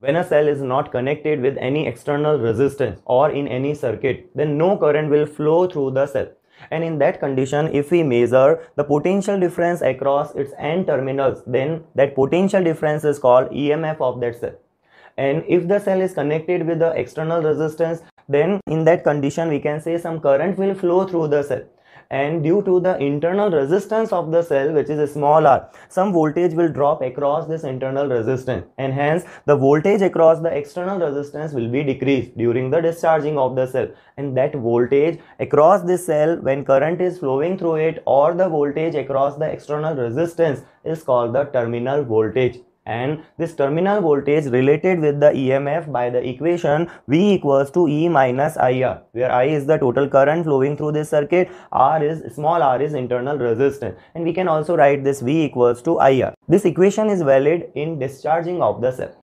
When a cell is not connected with any external resistance or in any circuit, then no current will flow through the cell. And in that condition, if we measure the potential difference across its end terminals, then that potential difference is called EMF of that cell. And if the cell is connected with the external resistance, then in that condition we can say some current will flow through the cell and due to the internal resistance of the cell which is small r some voltage will drop across this internal resistance and hence the voltage across the external resistance will be decreased during the discharging of the cell and that voltage across this cell when current is flowing through it or the voltage across the external resistance is called the terminal voltage and this terminal voltage related with the EMF by the equation V equals to E minus IR where I is the total current flowing through this circuit R is small r is internal resistance and we can also write this V equals to IR. This equation is valid in discharging of the cell.